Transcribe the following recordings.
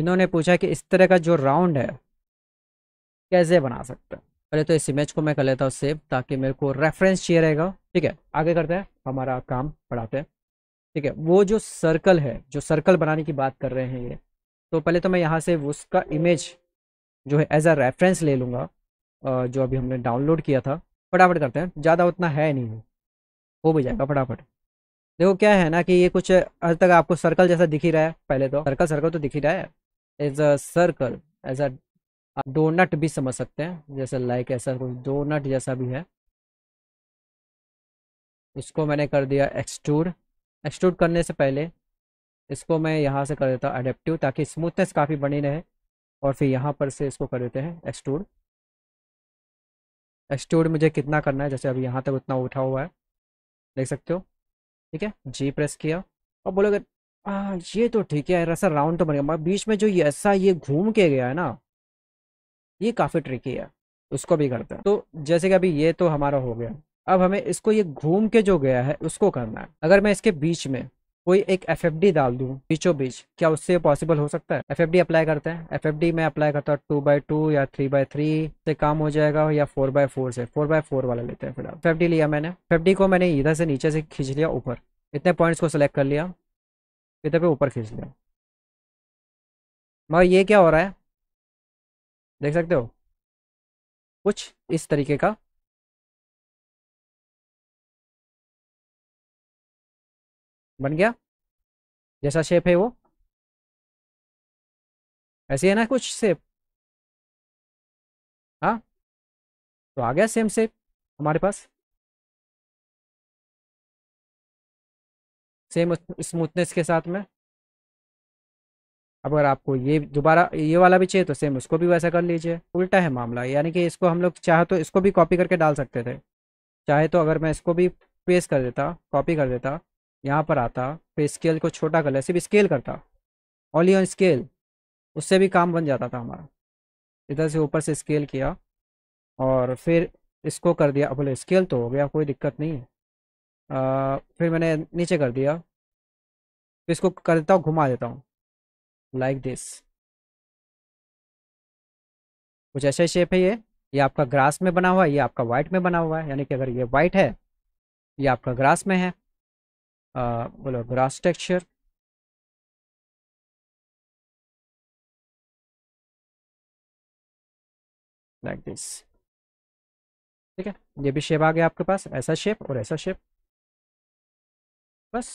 इन्होंने पूछा कि इस तरह का जो राउंड है कैसे बना सकते हैं पहले तो इस इमेज को मैं कर लेता हूँ सेव ताकि मेरे को रेफरेंस चाहिए रहेगा ठीक है आगे करते हैं हमारा काम बढ़ाते हैं ठीक है वो जो सर्कल है जो सर्कल बनाने की बात कर रहे हैं ये तो पहले तो मैं यहाँ से उसका इमेज जो है एज अ रेफरेंस ले लूँगा जो अभी हमने डाउनलोड किया था फटाफट करते हैं ज़्यादा उतना है नहीं हो भी जाएगा फटाफट देखो क्या है ना कि ये कुछ हद तक आपको सर्कल जैसा दिख ही रहा है पहले तो सर्कल सर्कल तो दिख ही रहा है as a circle as a donut भी समझ सकते हैं जैसे लाइक ऐसा कुछ डोनट जैसा भी है इसको मैंने कर दिया एक्सट्रूड एक्सट्रूड करने से पहले इसको मैं यहाँ से कर देता हूँ अडेप्टिव ताकि स्मूथनेस काफ़ी बनी रहे और फिर यहाँ पर से इसको कर देते हैं एक्सट्रूड एक्सट्रूड मुझे कितना करना है जैसे अभी यहाँ तक उतना उठा हुआ है देख सकते हो ठीक है जी प्रेस किया और बोलोगे आ, हाँ, ये तो ठीक है ऐसा राउंड तो बन गया बीच में जो ये ऐसा ये घूम के गया है ना ये काफ़ी ट्रिकी है उसको भी करते हैं तो जैसे कि अभी ये तो हमारा हो गया अब हमें इसको ये घूम के जो गया है उसको करना है अगर मैं इसके बीच में कोई एक एफ एफ डी डाल दूँ बीचो बीच क्या उससे पॉसिबल हो सकता है एफ एफ डी अप्लाई करते हैं एफ एफ डी में अप्लाई करता हूँ टू बाई टू या थ्री बाई थ्री से काम हो जाएगा या फोर बाय फोर से फोर बाय फोर वाला लेते हैं फिलहाल एफ एफ डी लिया मैंने एफ एफ डी को मैंने इधर से नीचे से खींच लिया ऊपर इतने पॉइंट्स को सिलेक्ट कर लिया इधर पे ऊपर खींच लें मगर ये क्या हो रहा है देख सकते हो कुछ इस तरीके का बन गया जैसा शेप है वो ऐसे है ना कुछ शेप हाँ तो आ गया सेम शेप हमारे पास सेम स्मूथनेस के साथ में अब अगर आपको ये दोबारा ये वाला भी चाहिए तो सेम उसको भी वैसा कर लीजिए उल्टा है मामला यानी कि इसको हम लोग चाहे तो इसको भी कॉपी करके डाल सकते थे चाहे तो अगर मैं इसको भी पेस्ट कर देता कॉपी कर देता यहाँ पर आता फिर स्केल को छोटा कर ले सिर्फ स्केल करता ओनली ऑन स्केल उससे भी काम बन जाता था हमारा इधर से ऊपर से स्केल किया और फिर इसको कर दिया बोले स्केल तो हो गया कोई दिक्कत नहीं है फिर मैंने नीचे कर दिया फिर इसको कर देता हूँ घुमा देता हूँ लाइक दिस कुछ ऐसा शेप है ये ये आपका ग्रास में बना हुआ है ये आपका वाइट में बना हुआ है यानी कि अगर ये वाइट है ये आपका ग्रास में है आ, बोलो ग्रास टेक्सचर लाइक दिस ठीक है ये भी शेप आ गया आपके पास ऐसा शेप और ऐसा शेप बस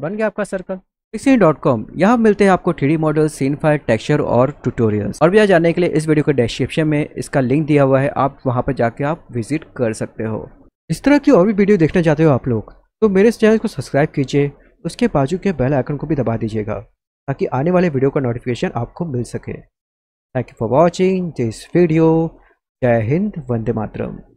बन गया आपका सर्कल पिक्सिन डॉट कॉम यहाँ मिलते हैं आपको three D model scene fire texture और ट्यूटोरियल्स और भी जाने के लिए इस वीडियो के डिस्क्रिप्शन में इसका लिंक दिया हुआ है आप वहाँ पर जाके आप विजिट कर सकते हो इस तरह की और भी वीडियो देखना चाहते हो आप लोग तो मेरे इस चैनल को सब्सक्राइब कीजिए उसके बाजू के बेल आइकन को भी दबा दीजिएगा ताकि आने वाले वीडियो का नोटिफिकेशन आपको मिल सके thank you for watching this video Jai Hind Vande Mataram